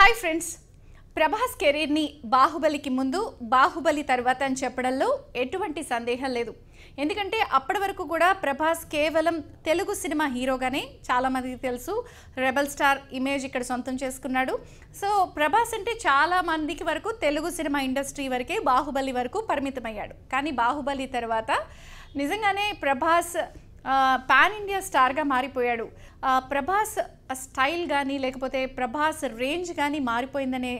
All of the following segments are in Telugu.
హాయ్ ఫ్రెండ్స్ ప్రభాస్ కెరీర్ని బాహుబలికి ముందు బాహుబలి తర్వాత అని చెప్పడంలో ఎటువంటి సందేహం లేదు ఎందుకంటే అప్పటి వరకు కూడా ప్రభాస్ కేవలం తెలుగు సినిమా హీరోగానే చాలామందికి తెలుసు రెబల్ స్టార్ ఇమేజ్ ఇక్కడ సొంతం చేసుకున్నాడు సో ప్రభాస్ అంటే చాలామందికి వరకు తెలుగు సినిమా ఇండస్ట్రీ వరకే బాహుబలి వరకు పరిమితమయ్యాడు కానీ బాహుబలి తర్వాత నిజంగానే ప్రభాస్ పాన్ ఇండియా స్టార్గా మారిపోయాడు ప్రభాస్ స్టైల్ కానీ లేకపోతే ప్రభాస్ రేంజ్ కానీ మారిపోయిందనే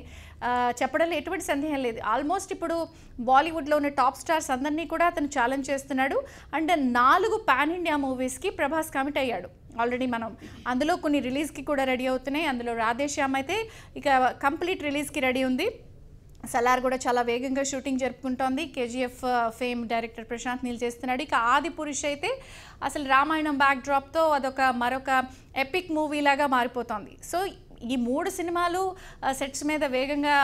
చెప్పడంలో ఎటువంటి సందేహం లేదు ఆల్మోస్ట్ ఇప్పుడు బాలీవుడ్లో ఉన్న టాప్ స్టార్స్ అందరినీ కూడా అతను ఛాలెంజ్ చేస్తున్నాడు అండ్ నాలుగు పాన్ ఇండియా మూవీస్కి ప్రభాస్ కమిట్ అయ్యాడు ఆల్రెడీ మనం అందులో కొన్ని రిలీజ్కి కూడా రెడీ అవుతున్నాయి అందులో రాధేశ్యామ్ అయితే ఇక కంప్లీట్ రిలీజ్కి రెడీ ఉంది సలార్ కూడా చాలా వేగంగా షూటింగ్ జరుపుకుంటోంది కేజీఎఫ్ ఫేమ్ డైరెక్టర్ ప్రశాంత్ నీళ్ళు చేస్తున్నాడు ఇక ఆది పురుష్ అయితే అసలు రామాయణం బ్యాక్ డ్రాప్తో అదొక మరొక ఎపిక్ మూవీ లాగా మారిపోతుంది సో ఈ మూడు సినిమాలు సెట్స్ మీద వేగంగా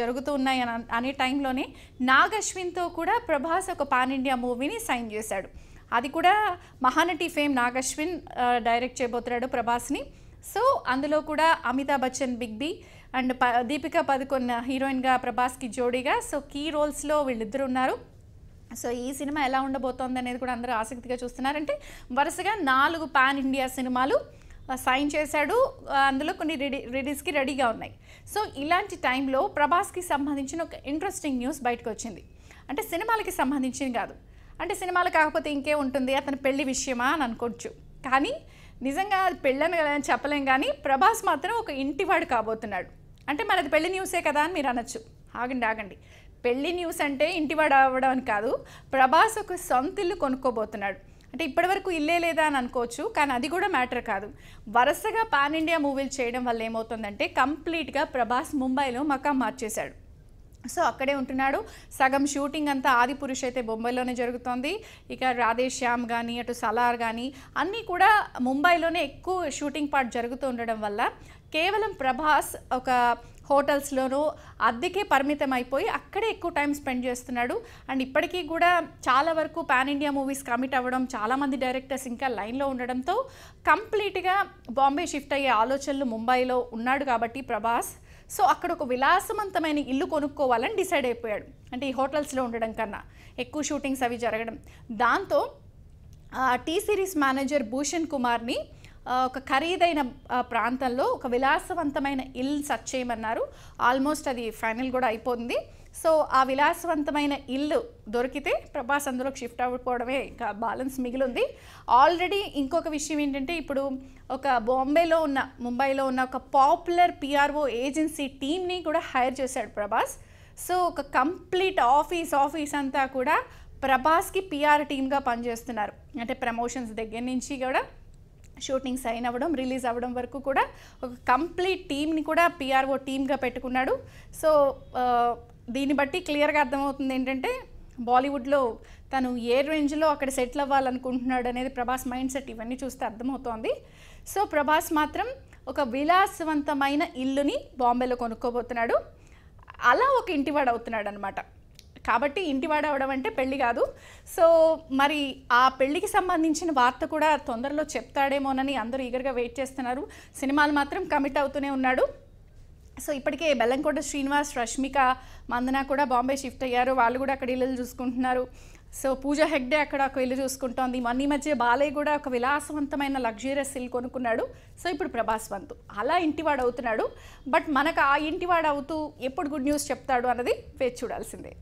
జరుగుతూ ఉన్నాయి అనే టైంలోనే నాగశ్విన్తో కూడా ప్రభాస్ ఒక పాన్ ఇండియా మూవీని సైన్ చేశాడు అది కూడా మహానటి ఫేమ్ నాగశ్విన్ డైరెక్ట్ చేయబోతున్నాడు ప్రభాస్ని సో అందులో కూడా Amitabh Bachchan big B and ప దీపిక పదుకొన్న హీరోయిన్గా ప్రభాస్కి జోడీగా సో కీ రోల్స్లో వీళ్ళిద్దరు ఉన్నారు సో ఈ సినిమా ఎలా ఉండబోతోంది అనేది కూడా అందరూ ఆసక్తిగా చూస్తున్నారంటే వరుసగా నాలుగు పాన్ ఇండియా సినిమాలు సైన్ చేశాడు అందులో కొన్ని రెడీ రెడీస్కి రెడీగా ఉన్నాయి సో ఇలాంటి టైంలో ప్రభాస్కి సంబంధించిన ఒక ఇంట్రెస్టింగ్ న్యూస్ బయటకు వచ్చింది అంటే సినిమాలకి సంబంధించింది కాదు అంటే సినిమాలు కాకపోతే ఇంకే ఉంటుంది అతని పెళ్లి విషయమా అని అనుకోవచ్చు కానీ నిజంగా అది పెళ్ళని చెప్పలేం కానీ ప్రభాస్ మాత్రం ఒక ఇంటివాడు కాబోతున్నాడు అంటే మనది పెళ్లి న్యూసే కదా అని మీరు అనొచ్చు ఆగండి ఆగండి పెళ్లి న్యూస్ అంటే ఇంటివాడు అవ్వడం అని కాదు ప్రభాస్ ఒక సొంత ఇల్లు కొనుక్కోబోతున్నాడు అంటే ఇప్పటివరకు ఇల్లే లేదా అని అనుకోవచ్చు కానీ అది కూడా మ్యాటర్ కాదు వరుసగా పాన్ ఇండియా మూవీలు చేయడం వల్ల ఏమవుతుందంటే కంప్లీట్గా ప్రభాస్ ముంబైలో మకాం మార్చేశాడు సో అక్కడే ఉంటున్నాడు సగం షూటింగ్ అంతా ఆది పురుష్ అయితే బొంబాయిలోనే జరుగుతోంది ఇక రాధేశ్యామ్ కానీ అటు సలార్ కానీ అన్నీ కూడా ముంబైలోనే ఎక్కువ షూటింగ్ పార్ట్ జరుగుతూ ఉండడం వల్ల కేవలం ప్రభాస్ ఒక హోటల్స్లోనూ అద్దెకే పరిమితం అయిపోయి అక్కడే ఎక్కువ టైం స్పెండ్ చేస్తున్నాడు అండ్ ఇప్పటికీ కూడా చాలా వరకు పాన్ ఇండియా మూవీస్ కమిట్ అవ్వడం చాలామంది డైరెక్టర్స్ ఇంకా లైన్లో ఉండడంతో కంప్లీట్గా బాంబే షిఫ్ట్ అయ్యే ఆలోచనలు ముంబైలో ఉన్నాడు కాబట్టి ప్రభాస్ సో అక్కడ ఒక విలాసవంతమైన ఇల్లు కొనుక్కోవాలని డిసైడ్ అయిపోయాడు అంటే ఈ హోటల్స్లో ఉండడం కన్నా ఎక్కువ షూటింగ్స్ అవి జరగడం దాంతో టీ సిరీస్ మేనేజర్ భూషణ్ కుమార్ని ఒక ఖరీదైన ప్రాంతంలో ఒక విలాసవంతమైన ఇల్లు సెర్చ్ చేయమన్నారు ఆల్మోస్ట్ అది ఫైనల్ కూడా అయిపోయింది సో ఆ విలాసవంతమైన ఇల్లు దొరికితే ప్రభాస్ అందులో షిఫ్ట్ అవ్వకపోవడమే ఇంకా బ్యాలెన్స్ మిగిలింది ఆల్రెడీ ఇంకొక విషయం ఏంటంటే ఇప్పుడు ఒక బాంబేలో ఉన్న ముంబైలో ఉన్న ఒక పాపులర్ పిఆర్ఓ ఏజెన్సీ టీమ్ని కూడా హైర్ చేశాడు ప్రభాస్ సో ఒక కంప్లీట్ ఆఫీస్ ఆఫీస్ అంతా కూడా ప్రభాస్కి పిఆర్ టీమ్గా పనిచేస్తున్నారు అంటే ప్రమోషన్స్ దగ్గర నుంచి కూడా షూటింగ్ సైన్ అవ్వడం రిలీజ్ అవ్వడం వరకు కూడా ఒక కంప్లీట్ టీమ్ని కూడా పిఆర్ఓ టీమ్గా పెట్టుకున్నాడు సో దీన్ని బట్టి క్లియర్గా అర్థమవుతుంది ఏంటంటే బాలీవుడ్లో తను ఏ రేంజ్లో అక్కడ సెటిల్ అవ్వాలనుకుంటున్నాడు అనేది ప్రభాస్ మైండ్ సెట్ ఇవన్నీ చూస్తే అర్థమవుతోంది సో ప్రభాస్ మాత్రం ఒక విలాసవంతమైన ఇల్లుని బాంబేలో కొనుక్కోబోతున్నాడు అలా ఒక ఇంటివాడు అవుతున్నాడు అనమాట కాబట్టి ఇంటివాడు అవడం అంటే పెళ్ళి కాదు సో మరి ఆ పెళ్ళికి సంబంధించిన వార్త కూడా తొందరలో చెప్తాడేమోనని అందరూ ఈగర్గా వెయిట్ చేస్తున్నారు సినిమాలు మాత్రం కమిట్ అవుతూనే ఉన్నాడు సో ఇప్పటికే బెల్లంకోట శ్రీనివాస్ రష్మిక మందన కూడా బాంబే షిఫ్ట్ అయ్యారు వాళ్ళు కూడా అక్కడ ఇళ్ళు చూసుకుంటున్నారు సో పూజ హెగ్డే అక్కడ ఒక ఇల్లు చూసుకుంటోంది మొన్న ఈ మధ్య బాలయ్య కూడా ఒక విలాసవంతమైన లగ్జూరియస్ ఇల్లు కొనుక్కున్నాడు సో ఇప్పుడు ప్రభాస్ వంతు అలా ఇంటివాడు అవుతున్నాడు బట్ మనకు ఆ ఇంటివాడు అవుతూ ఎప్పుడు గుడ్ న్యూస్ చెప్తాడు అన్నది వేచి చూడాల్సిందే